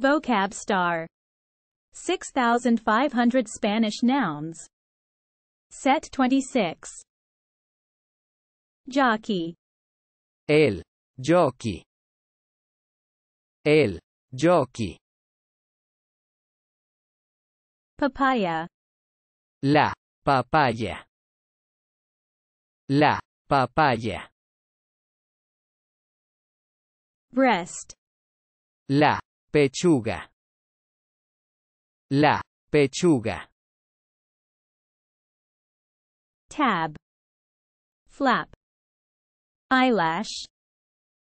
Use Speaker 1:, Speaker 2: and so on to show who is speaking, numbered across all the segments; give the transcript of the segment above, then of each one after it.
Speaker 1: Vocab star. 6,500 Spanish nouns. Set 26. Jockey. El. Jockey. El. Jockey. Papaya. La. Papaya. La. Papaya. Breast. La. Pechuga. La pechuga. Tab. Flap. Eyelash.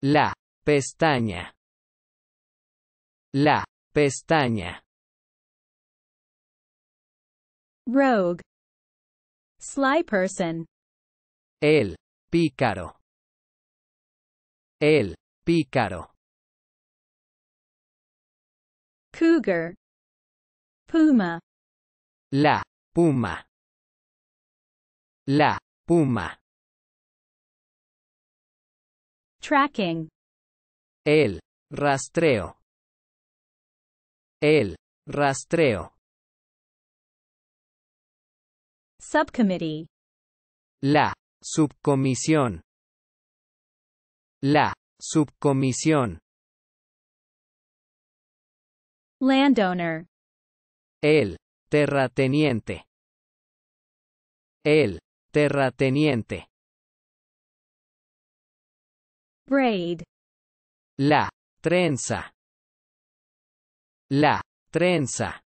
Speaker 1: La pestaña. La pestaña. Rogue. Sly person. El pícaro. El pícaro. cougar puma la puma la puma tracking el rastreo el rastreo subcommittee la subcomisión la subcomisión Landowner. El terrateniente. El terrateniente. Braid. La trenza. La trenza.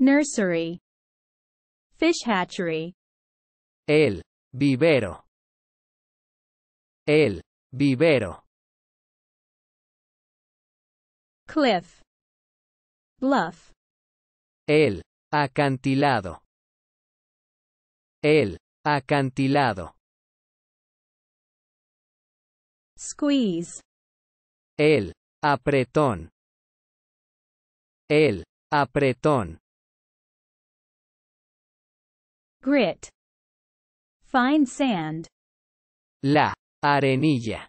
Speaker 1: Nursery. Fish hatchery. El vivero. El vivero. cliff, bluff, el acantilado, el acantilado, squeeze, el apretón, el apretón, grit, fine sand, la arenilla,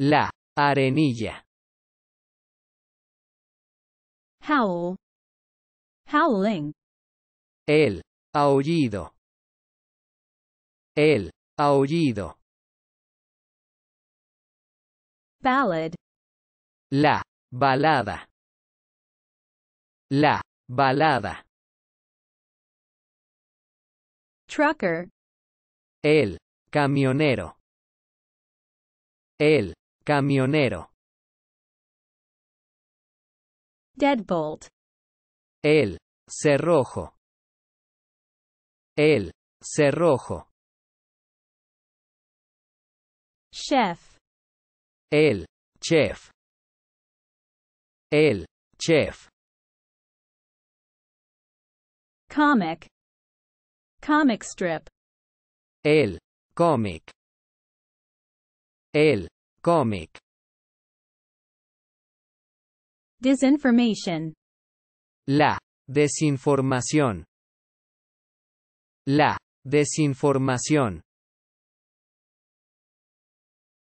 Speaker 1: la arenilla. Howl. Howling. El aullido. El aullido. Ballad. La balada. La balada. Trucker. El camionero. El camionero. deadbolt. El cerrojo. El cerrojo. Chef. El chef. El chef. Comic. Comic strip. El cómic. El cómic. Disinformation. La desinformación. La desinformación.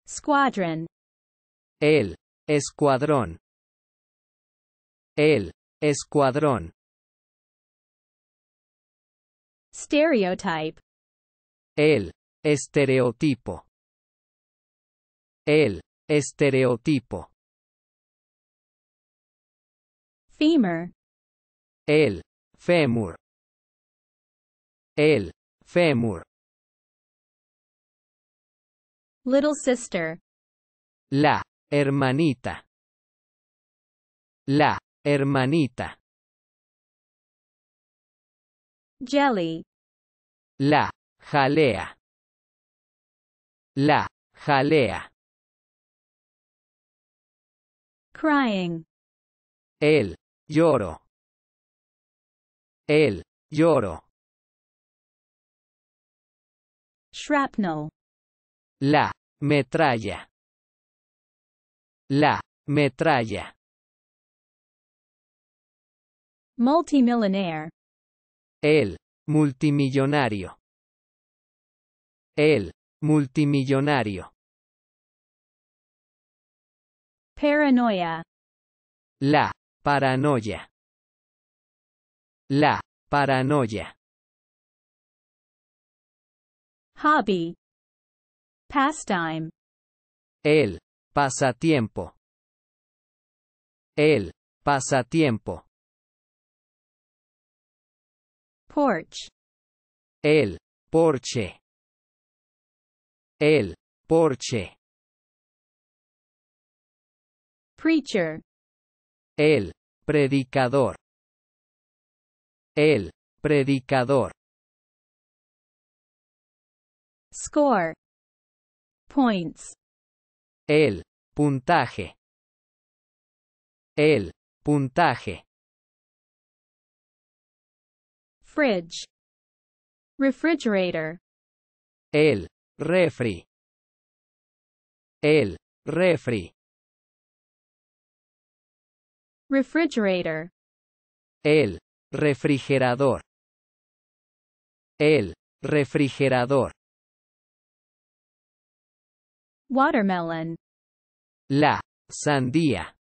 Speaker 1: Squadron. El escuadrón. El escuadrón. Stereotype. El estereotipo. El estereotipo. femur el fémur el fémur little sister la hermanita la hermanita jelly la jalea la jalea crying el Lloro. El. Lloro. Shrapnel. La. Metralla. La. Metralla. Multimillionaire. El. Multimillonario. El. Multimillonario. Paranoia. La. Paranoia. La paranoia. Hobby. Pastime. El pasatiempo. El pasatiempo. Porch. El porche. El porche. Preacher. El predicador. El predicador. Score. Points. El puntaje. El puntaje. Fridge. Refrigerator. El refri. El refri. refrigerator. El refrigerador. El refrigerador. Watermelon. La sandía.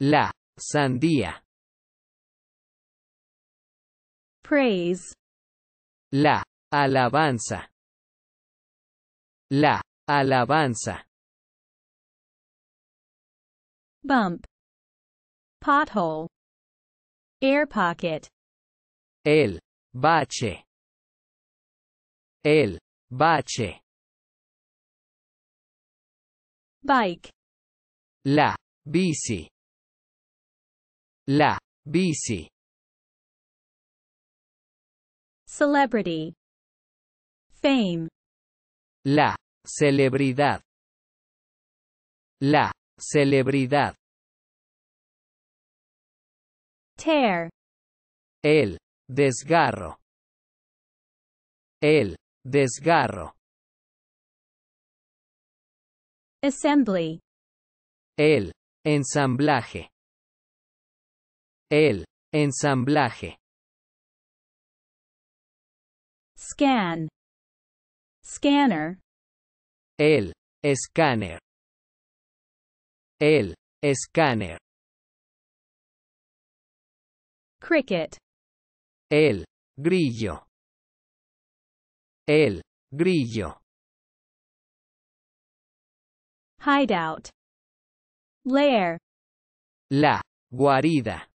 Speaker 1: La sandía. Praise. La alabanza. La alabanza. Bump pothole, air pocket, el bache, el bache, bike, la bici, la bici, celebrity, fame, la celebridad, la celebridad. Tear. El desgarro. El desgarro. Assembly. El ensamblaje. El ensamblaje. Scan. Scanner. El escáner. El escáner. Cricket. El grillo. El grillo. Hideout. Lair. La guarida.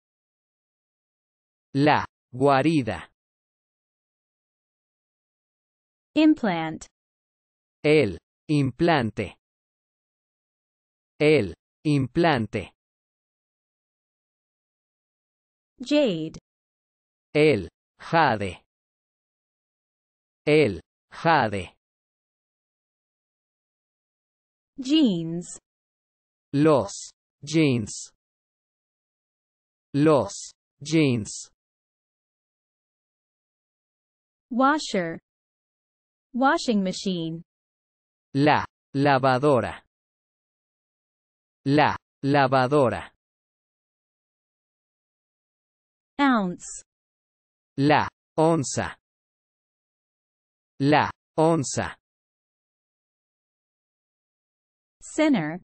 Speaker 1: La guarida. Implant. El implante. El implante. Jade. El jade. El jade. Jeans. Los jeans. Los jeans. Washer. Washing machine. La lavadora. La lavadora ounce la onza la onza sinner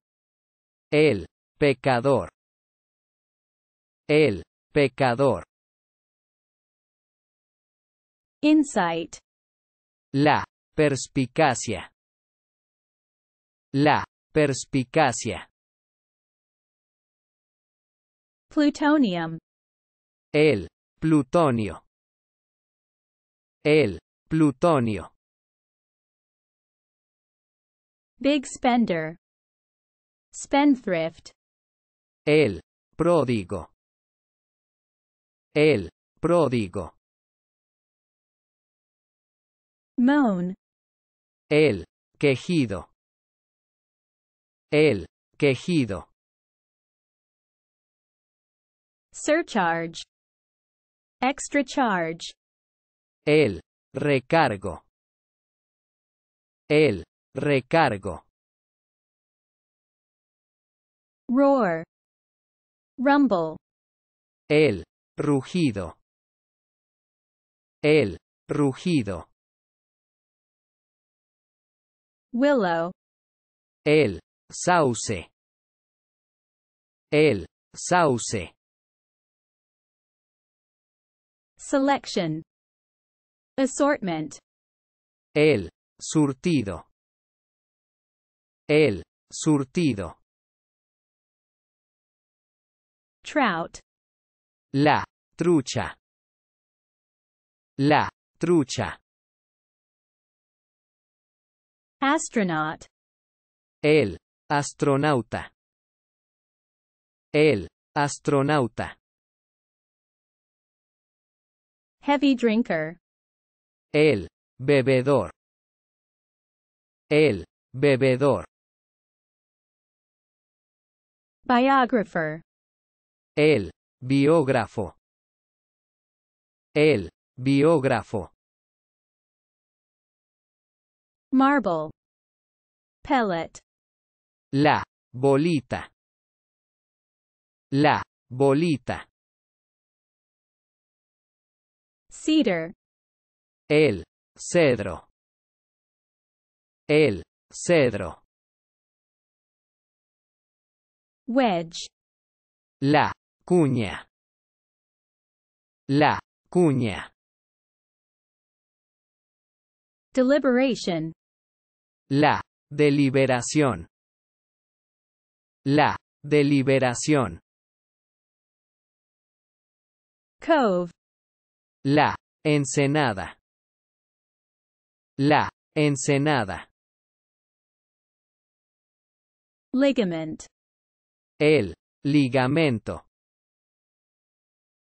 Speaker 1: el pecador el pecador insight la perspicacia la perspicacia plutonium el plutonio. El plutonio. Big spender. Spendthrift. El pródigo. El pródigo. Moan. El quejido. El quejido. Surcharge. Extra charge. El recargo. El recargo. Roar. Rumble. El rugido. El rugido. Willow. El sauce. El sauce. Selection. Assortment. El surtido. El surtido. Trout. La trucha. La trucha. Astronaut. El astronauta. El astronauta. Heavy drinker. El bebedor. El bebedor. Biographer. El biógrafo. El biógrafo. Marble. Pellet. La bolita. La bolita. Cedar. El cedro. El cedro. Wedge. La cuña. La cuña. Deliberation. La deliberación. La deliberación. Cove. La Ensenada. La Ensenada. Ligament. El ligamento.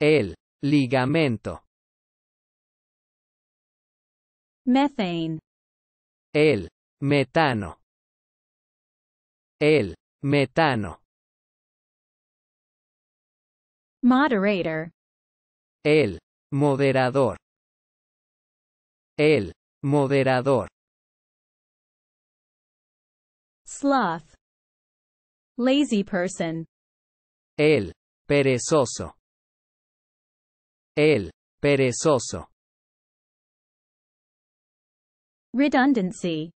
Speaker 1: El ligamento. Methane. El metano. El metano. Moderator. El Moderador. El moderador. Sloth. Lazy person. El perezoso. El perezoso. Redundancy.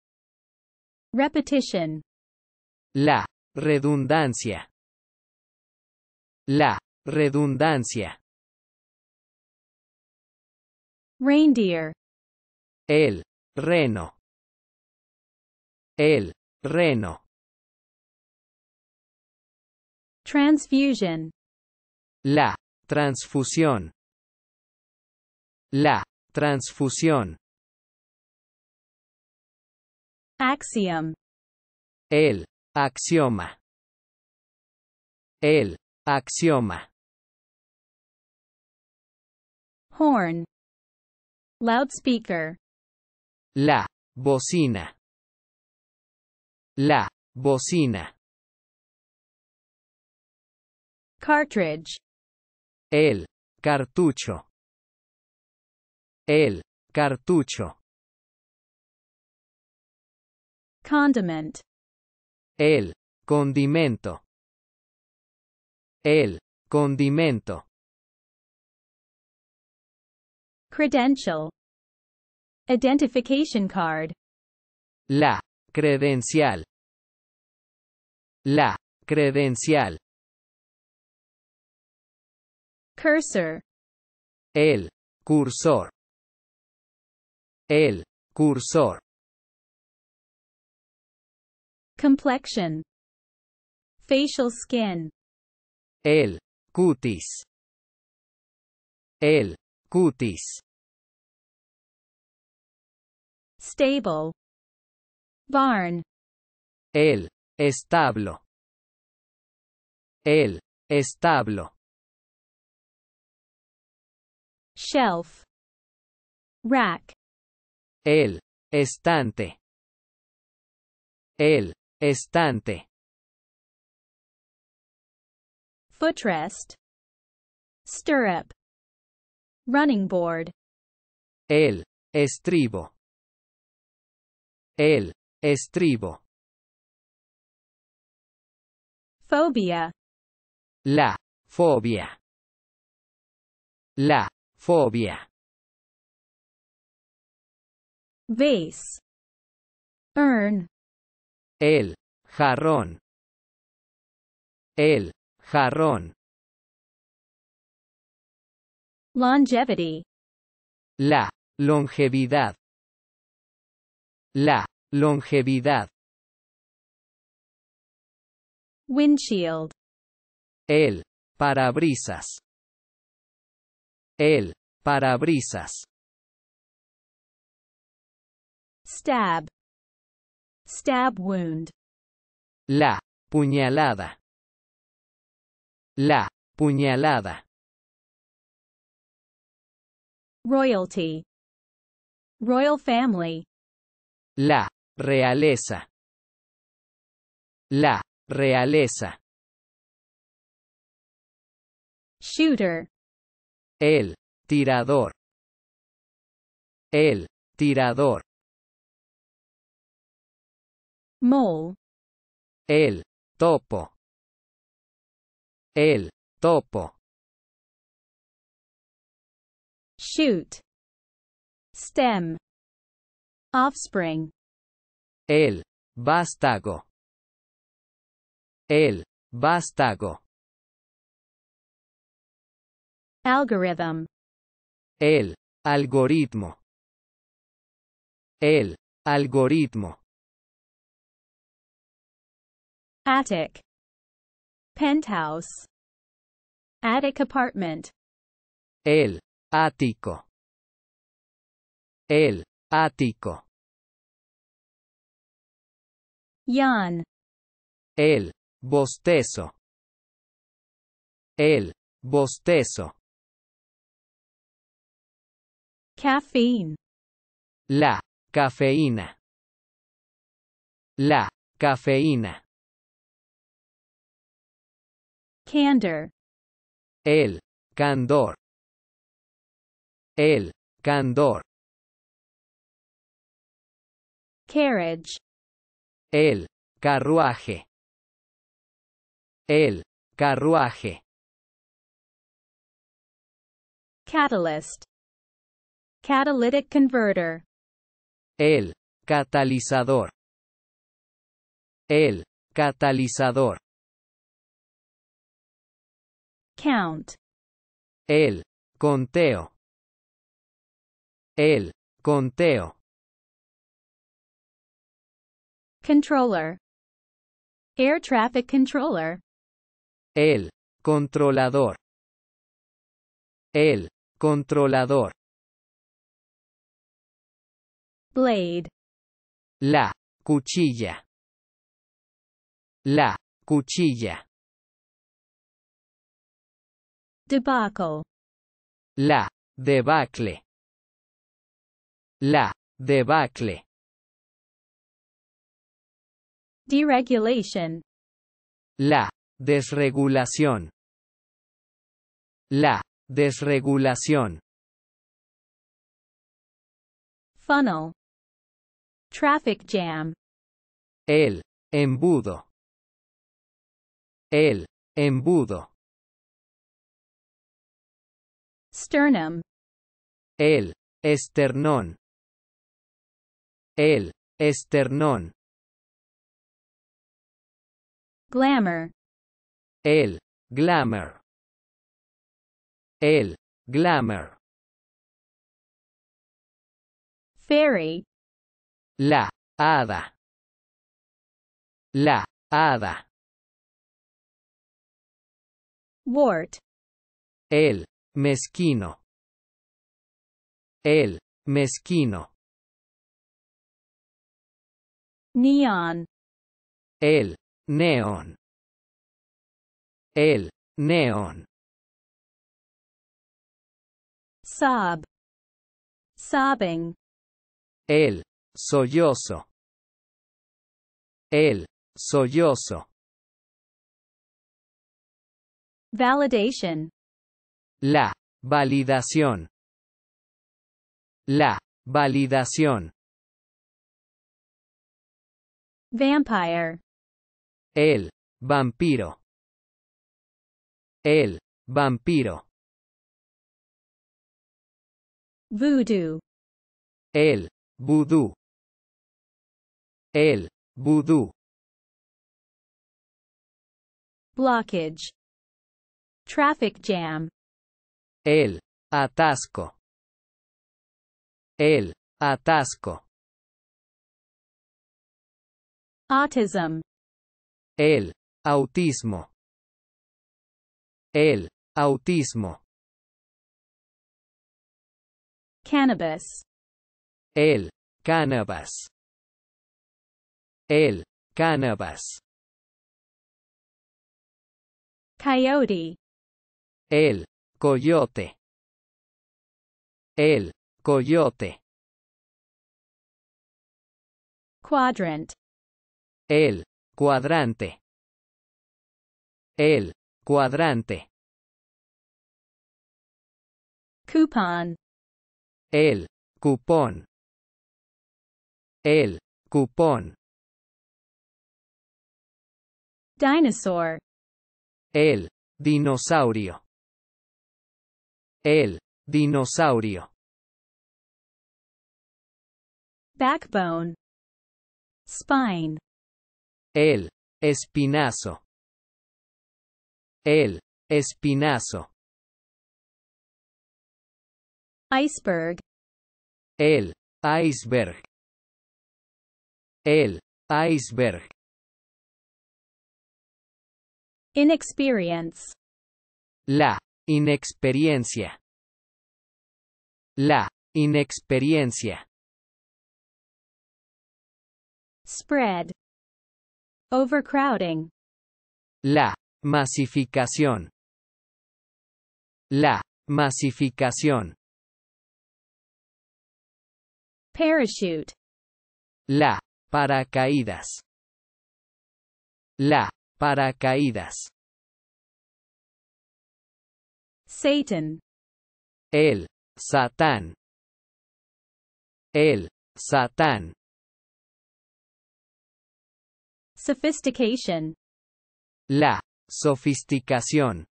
Speaker 1: Repetition. La redundancia. La redundancia. Reindeer. El reno. El reno. Transfusion. La transfusión. La transfusión. Axiom. El axioma. El axioma. Horn. Loudspeaker. La bocina. La bocina. Cartridge. El cartucho. El cartucho. Condiment. El condimento. El condimento. Credential. Identification card. La credencial. La credencial. Cursor. El cursor. El cursor. Complexion. Facial skin. El cutis. El cutis stable barn el establo el establo shelf rack el estante el estante footrest stirrup Running board. El estribo. El estribo. Phobia. La fobia. La fobia. Vase. Urn. El jarrón. El jarrón. Longevity. La longevidad. La longevidad. Windshield. El parabrisas. El parabrisas. Stab. Stab wound. La puñalada. La puñalada. Royalty. Royal family. La realeza. La realeza. Shooter. El tirador. El tirador. Mole. El topo. El topo shoot stem offspring el vástago el vástago algorithm el algoritmo el algoritmo attic penthouse attic apartment el Ático. El ático. Yan. El bostezo. El bostezo. Cafeína. La cafeína. La cafeína. Candor. El candor. El candor. Carriage. El carruaje. El carruaje. Catalyst. Catalytic converter. El catalizador. El catalizador. Count. El conteo. El conteo. Controller. Air traffic controller. El controlador. El controlador. Blade. La cuchilla. La cuchilla. Debacle. La debacle. La debacle. Deregulation. La desregulación. La desregulación. Funnel. Traffic jam. El embudo. El embudo. Sternum. El esternón. El esternón. Glamour. El glamour. El glamour. Fairy. La hada. La hada. Wart. El mezquino. El mezquino. Neon. El neón. El neón. Sob. Sobbing. El sollozo. El sollozo. Validación. La validación. La validación. Vampire. El vampiro. El vampiro. Voodoo. El vudú. El vudú. Blockage. Traffic jam. El atasco. El atasco. Autism. El autismo. El autismo. Cannabis. El cannabis. El cannabis. Coyote. El coyote. El coyote. Quadrant. El cuadrante. El cuadrante. Coupon. El cupón. El cupón. Dinosaur. El dinosaurio. El dinosaurio. Backbone. Spine. El espinazo. El espinazo. Iceberg. El iceberg. El iceberg. Inexperience. La inexperiencia. La inexperiencia. Spread. Overcrowding. La masificación. La masificación. Parachute. La paracaídas. La paracaídas. Satan. El Satán. El Satán. Sophistication. La sofisticación.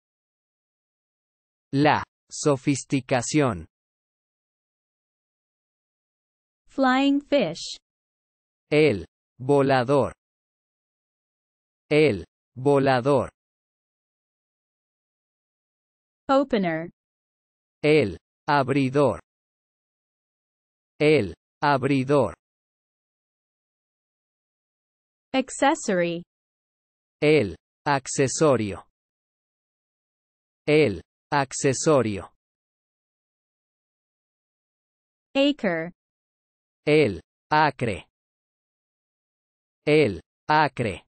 Speaker 1: La sofisticación. Flying fish. El volador. El volador. Opener. El abridor. El abridor. Accessory. El accesorio. El accesorio. Acre. El acre. El acre.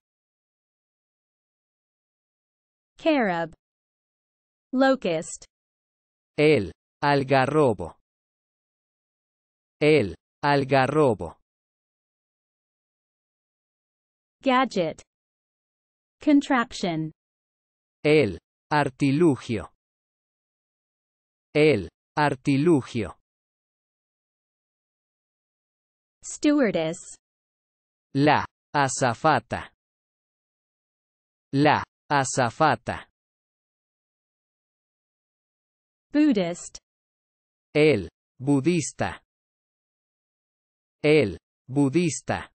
Speaker 1: Carob. Locust. El algarrobo. El algarrobo. Gadget. Contraption. El artilugio. El artilugio. Stewardess. La azafata. La azafata. Buddhist. El budista. El budista.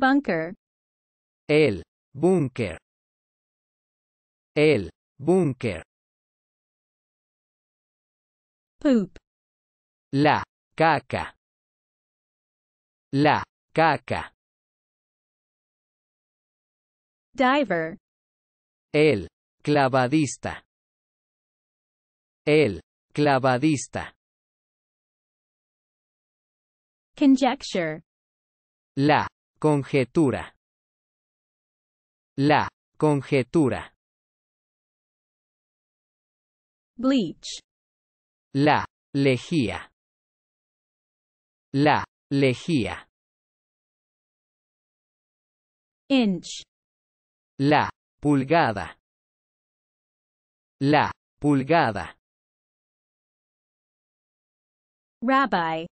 Speaker 1: Bunker. El búnker. El búnker. Poop. La caca. La caca. Diver. El clavadista. El clavadista. Conjecture. La Conjetura. La conjetura. Bleach. La lejía. La lejía. Inch. La pulgada. La pulgada. Rabbi.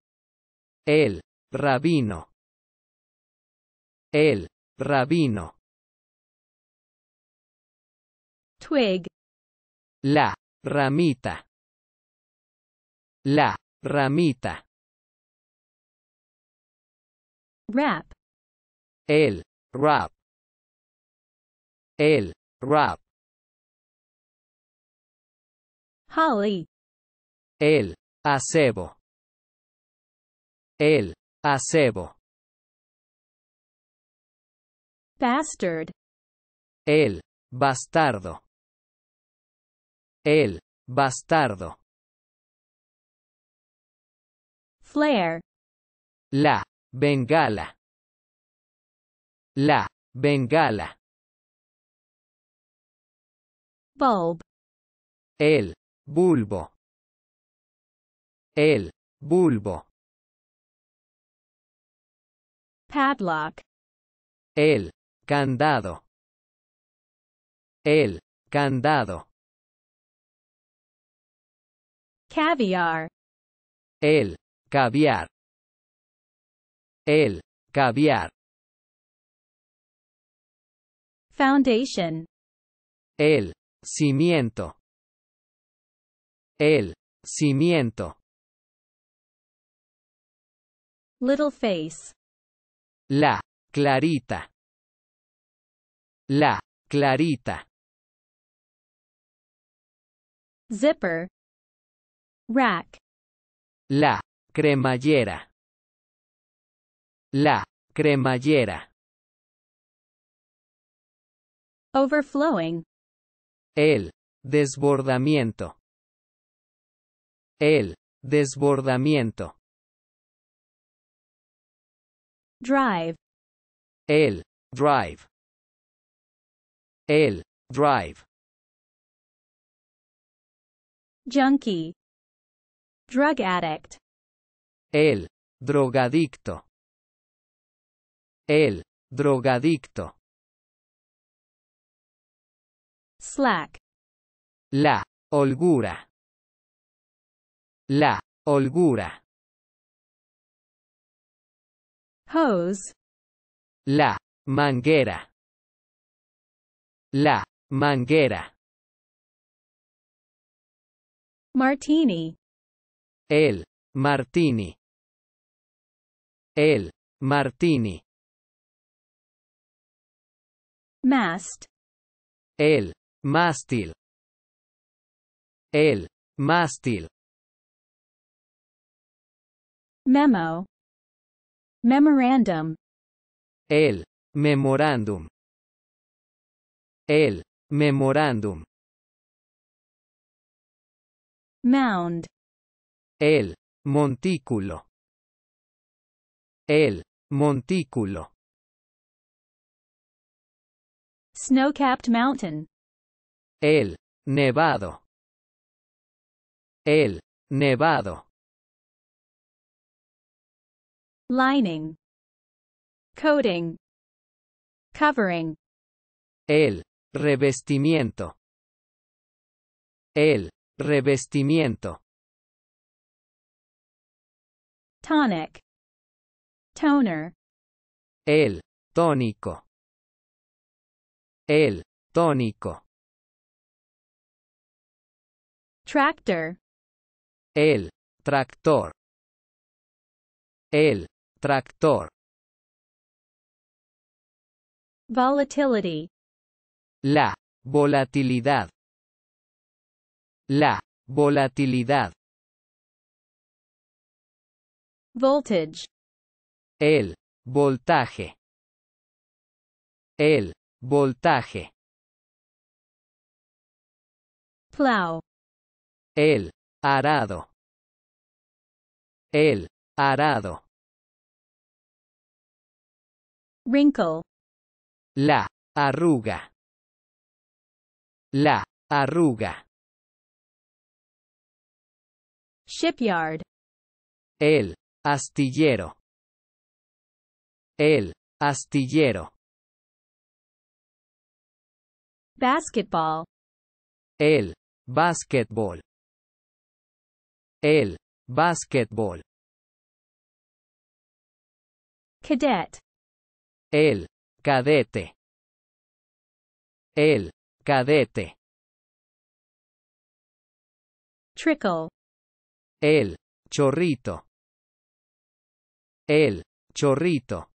Speaker 1: El rabino. El rabino. Twig. La ramita. La ramita. Rap. El rap. El rap. Holly. El acebo. El acebo. bastard. El bastardo. El bastardo. Flare. La bengala. La bengala. Bulb. El bulbo. El bulbo. Padlock. El Candado. El candado. Caviar. El caviar. El caviar. Foundation. El cimiento. El cimiento. Little face. La clarita. La clarita. Zipper. Rack. La cremallera. La cremallera. Overflowing. El desbordamiento. El desbordamiento. Drive. El drive. El. Drive. Junkie. Drug addict. El. Drogadicto. El. Drogadicto. Slack. La. Holgura. La. Holgura. Hose. La. Manguera. La manguera. Martini. El martini. El martini. Mast. El mástil. El mástil. Memo. Memorandum. El memorándum. El memorándum. Mound. El montículo. El montículo. Snow-capped mountain. El nevado. El nevado. Lining. Coating. Covering. El Revestimiento. El revestimiento. Tonic. Toner. El tónico. El tónico. Tractor. El tractor. El tractor. Volatility. La volatilidad. La volatilidad. Voltage. El voltaje. El voltaje. Plow. El arado. El arado. Wrinkle. La arruga. La arruga. Shipyard. El astillero. El astillero. Basketball. El basketball, El basketball, Cadet. El cadete. El cadete. Trickle. El chorrito. El chorrito.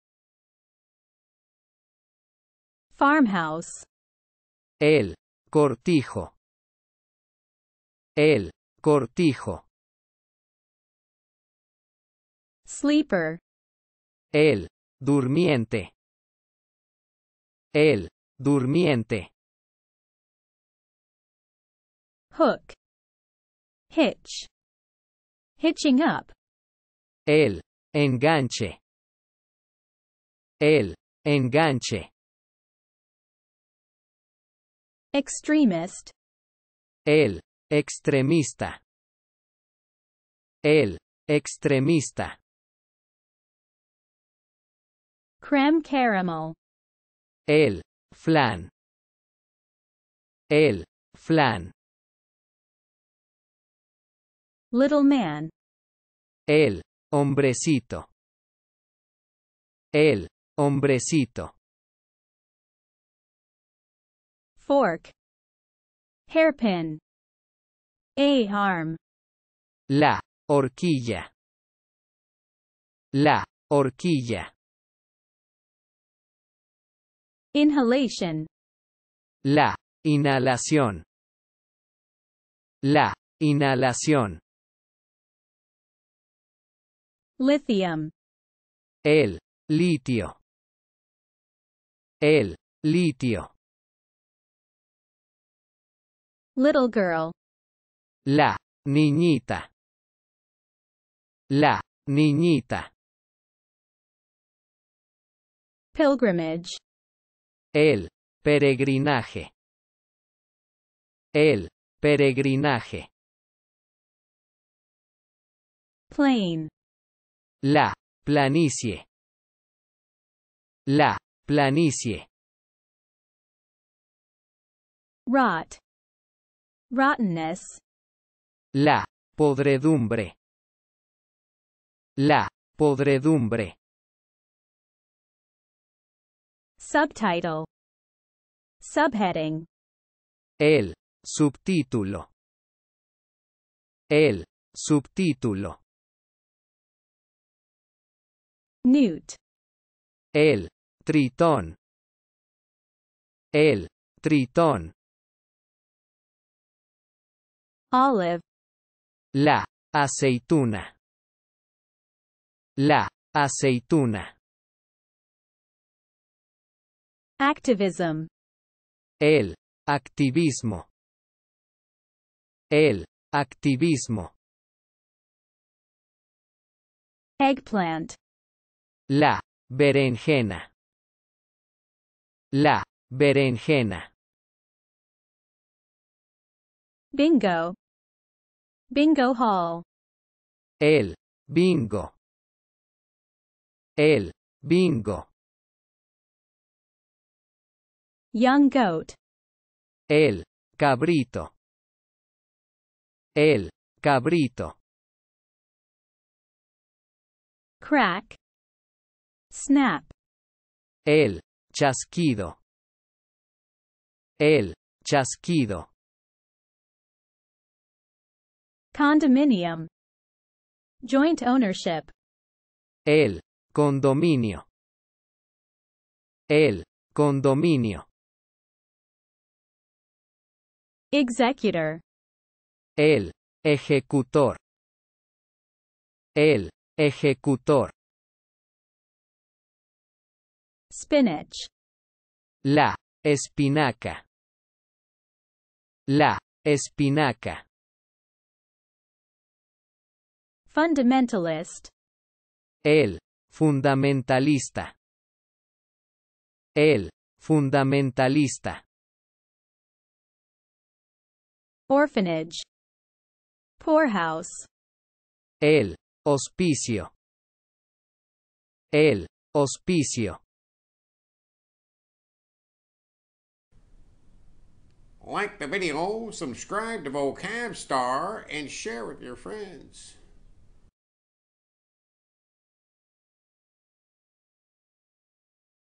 Speaker 1: Farmhouse. El cortijo. El cortijo. Sleeper. El durmiente. El durmiente. hook, hitch, hitching up. El enganche. El enganche. Extremist. El extremista. El extremista. Creme caramel. El flan. El flan. Little man. El hombrecito. El hombrecito. Fork. Hairpin. A arm. La horquilla. La horquilla. Inhalation. La inhalación. La inhalación. Lithium. El litio. El litio. Little girl. La niñita. La niñita. Pilgrimage. El peregrinaje. El peregrinaje. Plain. La planicie. La planicie. Rot. Rottenness. La podredumbre. La podredumbre. Subtitle. Subheading. El subtítulo. El subtítulo. Newt. El tritón. El tritón. Olive. La aceituna. La aceituna. Activism. El activismo. El activismo. Eggplant. La berenjena. La berenjena. Bingo. Bingo Hall. El bingo. El bingo. Young goat. El cabrito. El cabrito. Crack. Snap. El chasquido. El chasquido. Condominium. Joint ownership. El condominio. El condominio. Executor. El ejecutor. El ejecutor. Spinach. La espinaca. La espinaca. Fundamentalist. El fundamentalista. El fundamentalista. Orphanage. Poorhouse. El hospicio. El hospicio. Like the video, subscribe to Vocab Star, and share with your friends.